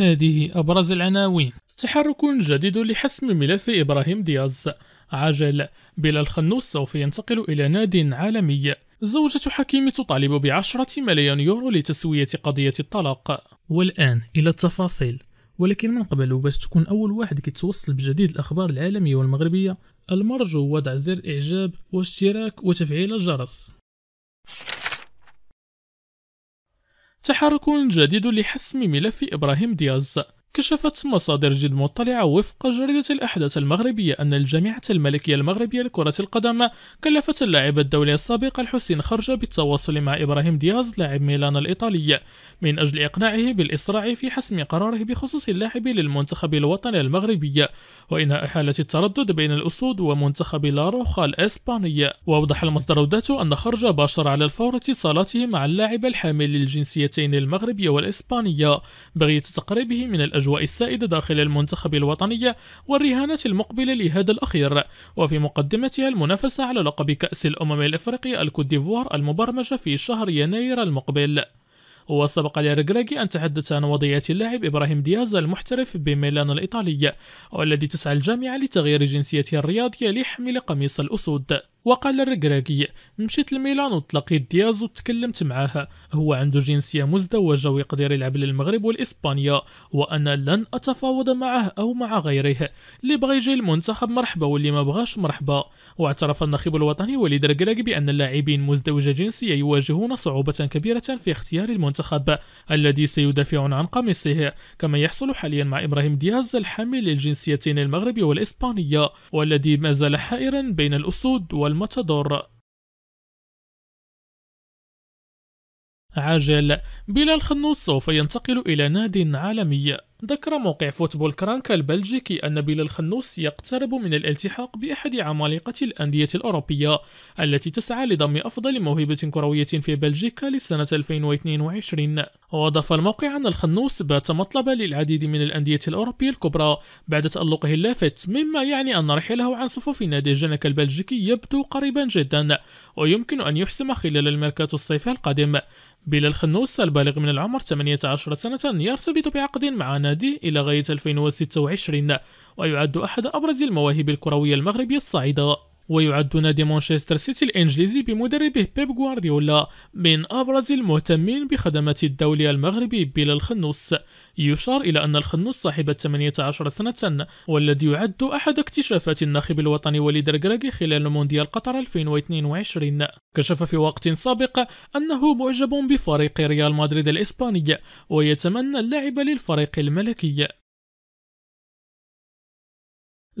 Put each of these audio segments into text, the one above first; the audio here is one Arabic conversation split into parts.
هذه أبرز العناوين تحرك جديد لحسم ملف إبراهيم دياز عجل بلال خنوس سوف ينتقل إلى ناد عالمي زوجة حكيم تطالب بعشرة ملايين يورو لتسوية قضية الطلاق والآن إلى التفاصيل ولكن من قبل وباش تكون أول واحد كيتوصل بجديد الأخبار العالمية والمغربية المرجو وضع زر إعجاب واشتراك وتفعيل الجرس تحرك جديد لحسم ملف إبراهيم دياز كشفت مصادر جد مطلعة وفق جريدة الأحداث المغربية أن الجامعة الملكية المغربية لكرة القدم كلفت اللاعب الدولي السابق الحسين خرجة بالتواصل مع إبراهيم دياز لاعب ميلان الإيطالي من أجل إقناعه بالإسراع في حسم قراره بخصوص اللاعب للمنتخب الوطني المغربي وإنهاء حالة التردد بين الأسود ومنتخب لاروخا الإسباني وأوضح المصدر ذاته أن خرجة باشر على الفور اتصالاته مع اللاعب الحامل للجنسيتين المغربية والإسبانية بغية تقريبه من الأجواء الأجواء السائدة داخل المنتخب الوطني والرهانات المقبلة لهذا الأخير وفي مقدمتها المنافسة على لقب كأس الأمم الإفريقي الكوت ديفوار المبرمجة في شهر يناير المقبل وسبق لرجراجي أن تحدث عن وضعية اللاعب إبراهيم دياز المحترف بميلان الإيطالي والذي تسعى الجامعة لتغيير جنسيته الرياضية ليحمل قميص الأسود وقال الركراكي مشيت لميلان وتلاقيت دياز وتكلمت معاه هو عنده جنسية مزدوجة ويقدر يلعب للمغرب والإسبانيا وأنا لن أتفاوض معه أو مع غيره اللي بغى يجي المنتخب مرحبا واللي ما بغاش مرحبا واعترف النخيب الوطني وليد الركراكي بأن اللاعبين مزدوج جنسية يواجهون صعوبة كبيرة في اختيار المنتخب الذي سيدافعون عن قميصه كما يحصل حاليا مع إبراهيم دياز الحامل للجنسيتين المغربي والإسبانية والذي ما زال حائرا بين الأسود والمغرب المتدور عاجل بلال خنوز سوف ينتقل إلى ناد عالمي ذكر موقع فوتبول كرانكا البلجيكي أن بلال الخنوس يقترب من الالتحاق بأحد عمالقة الأندية الأوروبية التي تسعى لضم أفضل موهبة كروية في بلجيكا للسنة 2022 وأضاف الموقع أن الخنوس بات مطلبا للعديد من الأندية الأوروبية الكبرى بعد تألقه اللافت مما يعني أن رحيله عن صفوف نادي جنك البلجيكي يبدو قريبا جدا ويمكن أن يحسم خلال الميركاتو الصيفي القادم بلال الخنوس البالغ من العمر 18 سنة يرتبط بعقد مع ناديه إلى غاية 2026 ويعد أحد أبرز المواهب الكروية المغربية الصاعدة ويعد نادي مانشستر سيتي الإنجليزي بمدربه بيب غوارديولا من أبرز المهتمين بخدمات الدولي المغربي بلا الخنوس يشار إلى أن الخنوس صاحب 18 سنة والذي يعد أحد اكتشافات الناخب الوطني وليد ركراكي خلال مونديال قطر 2022 كشف في وقت سابق أنه معجب بفريق ريال مدريد الإسباني ويتمنى اللعب للفريق الملكي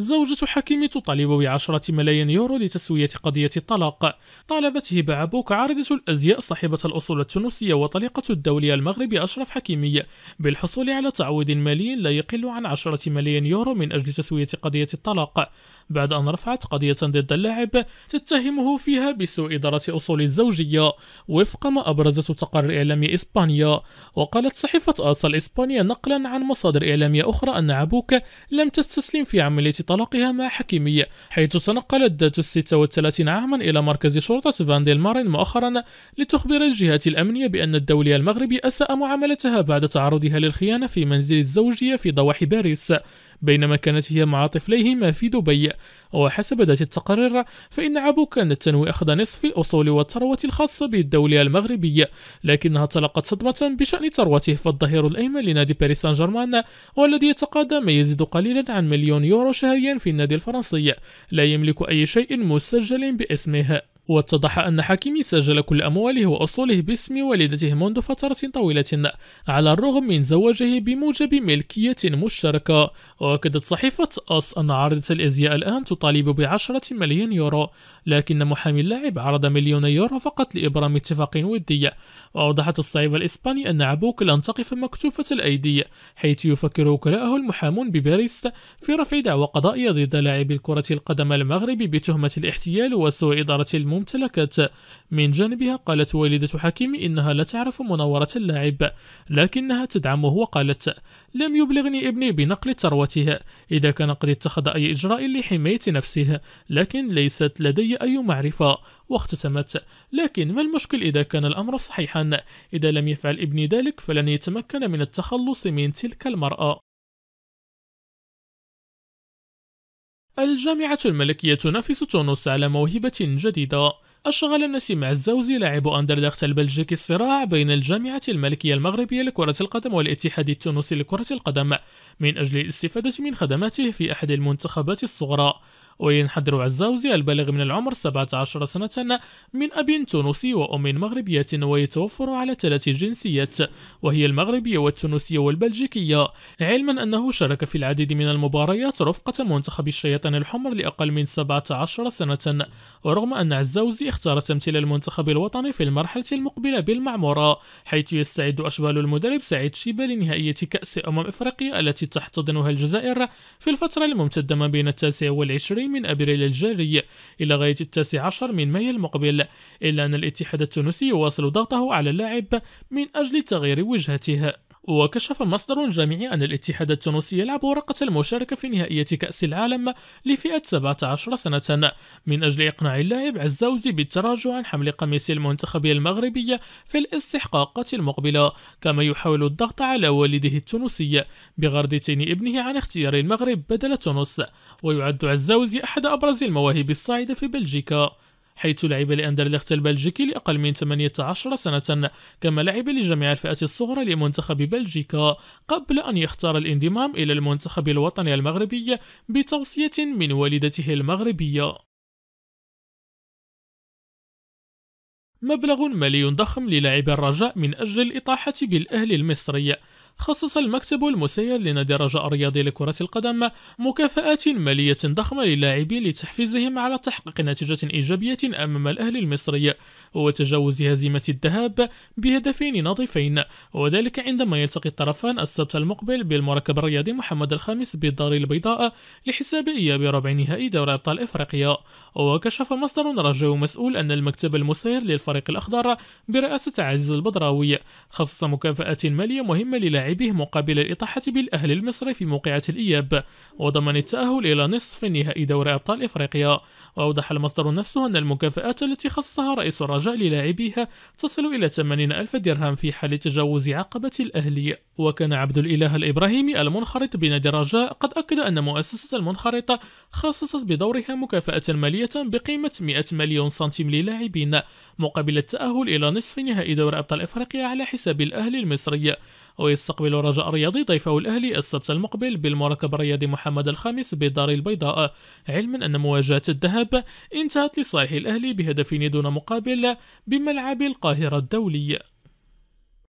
زوجة حكيم تطالب بعشرة ملايين يورو لتسوية قضية الطلاق طالبت هبة عبوك عارضة الأزياء صاحبة الأصول التونسية وطليقة الدولية المغربي أشرف حكيمي بالحصول على تعويض مالي لا يقل عن عشرة ملايين يورو من أجل تسوية قضية الطلاق بعد أن رفعت قضية ضد اللاعب تتهمه فيها بسوء إدارة أصول الزوجية وفق ما أبرزته تقرير إعلامي إسبانيا وقالت صحيفة آس الإسبانية نقلا عن مصادر إعلامية أخرى أن عبوك لم تستسلم في عملية طلاقها مع حكيمي حيث تنقلت ذات 36 عاما إلى مركز شرطة فانديل مارين مؤخرا لتخبر الجهات الأمنية بأن الدولي المغربي أساء معاملتها بعد تعرضها للخيانة في منزل الزوجية في ضواحي باريس بينما كانت هي مع طفليهما في دبي وحسب ذات التقارير فإن عبو كانت تنوي أخذ نصف الأصول والثروة الخاصة بالدولة المغربية لكنها تلقت صدمة بشأن ثروته فالظهير الأيمن لنادي باريس سان جيرمان والذي يتقاضى ما يزيد قليلا عن مليون يورو شهريا في النادي الفرنسي لا يملك أي شيء مسجل باسمه واتضح أن حكيمي سجل كل أمواله وأصوله باسم والدته منذ فترة طويلة على الرغم من زواجه بموجب ملكية مشتركة وأكدت صحيفة أس أن عارضة الأزياء الآن تطالب بعشرة مليون يورو لكن محامي اللاعب عرض مليون يورو فقط لإبرام اتفاق ودي وأوضحت الصحيفة الإسباني أن عبوك لن تقف مكتوفة الأيدي حيث يفكر وكلاءه المحامون بباريس في رفع دعوى قضائية ضد لاعب كرة القدم المغربي بتهمة الاحتيال وسوء إدارة المنزل امتلكت من جانبها قالت والدة حكيم إنها لا تعرف مناورة اللاعب لكنها تدعمه وقالت لم يبلغني ابني بنقل ثروته إذا كان قد اتخذ أي إجراء لحماية نفسه لكن ليست لدي أي معرفة واختتمت لكن ما المشكل إذا كان الأمر صحيحا إذا لم يفعل ابني ذلك فلن يتمكن من التخلص من تلك المرأة الجامعة الملكية تنافس تونس على موهبة جديدة أشغل نسيم عزوزي لاعب أندرداخت البلجيكي الصراع بين الجامعة الملكية المغربية لكرة القدم والاتحاد التونسي لكرة القدم من أجل الاستفادة من خدماته في أحد المنتخبات الصغرى وينحدر عزاوزي البالغ من العمر 17 سنة من أب تونسي وأم مغربية ويتوفر على ثلاث جنسيات وهي المغربية والتونسية والبلجيكية علما أنه شارك في العديد من المباريات رفقة منتخب الشياطين الحمر لأقل من 17 سنة ورغم أن عزاوزي اختار تمثيل المنتخب الوطني في المرحلة المقبلة بالمعمورة حيث يستعد أشبال المدرب سعيد شيبة لنهائية كأس أمم إفريقيا التي تحتضنها الجزائر في الفترة الممتدة ما بين التاسع والعشرين من أبريل الجاري إلى غاية التاسع عشر من مايو المقبل إلا أن الاتحاد التونسي يواصل ضغطه على اللاعب من أجل تغيير وجهته وكشف مصدر جامعي أن الاتحاد التونسي يلعب ورقة المشاركة في نهائية كأس العالم لفئة 17 سنة من أجل إقناع اللاعب عزاوزي بالتراجع عن حمل قميص المنتخب المغربي في الاستحقاقات المقبلة كما يحاول الضغط على والده التونسي بغرض تين ابنه عن اختيار المغرب بدل تونس ويعد عزاوزي أحد أبرز المواهب الصاعدة في بلجيكا حيث لعب لأندرليخت البلجيكي لأقل من 18 سنة كما لعب لجميع الفئات الصغرى لمنتخب بلجيكا قبل أن يختار الانضمام إلى المنتخب الوطني المغربي بتوصية من والدته المغربية مبلغ مالي ضخم للاعب الرجاء من أجل الإطاحة بالأهلي المصري خصص المكتب المسير لنادي الرجاء الرياضي لكرة القدم مكافآت مالية ضخمة للاعبين لتحفيزهم على تحقيق نتيجة إيجابية أمام الأهلي المصري وتجاوز هزيمة الذهاب بهدفين نظيفين وذلك عندما يلتقي الطرفان السبت المقبل بالمركب الرياضي محمد الخامس بالدار البيضاء لحساب إياب ربع نهائي دوري أبطال إفريقيا وكشف مصدر رجاء مسؤول أن المكتب المسير للف الفريق الأخضر برئاسة عزيز البدراوي خصص مكافأة مالية مهمة للاعبيه مقابل الإطاحة بالأهلي المصري في موقعة الإياب وضمن التأهل إلى نصف نهائي دوري أبطال إفريقيا وأوضح المصدر نفسه أن المكافآت التي خصها رئيس الرجاء للاعبيها تصل إلى 80 ألف درهم في حال تجاوز عقبة الأهلي وكان عبد الإله الإبراهيمي المنخرط بنادي الرجاء قد أكد أن مؤسسة المنخرطة خصصت بدورها مكافأة مالية بقيمة 100 مليون سنتيم للاعبين مقابل التأهل إلى نصف نهائي دوري أبطال إفريقيا على حساب الأهلي المصري ويستقبل رجاء الرياضي ضيفه الأهلي السبت المقبل بالمركب الرياضي محمد الخامس بالدار البيضاء علما أن مواجهة الذهب انتهت لصالح الأهلي بهدفين دون مقابل بملعب القاهرة الدولي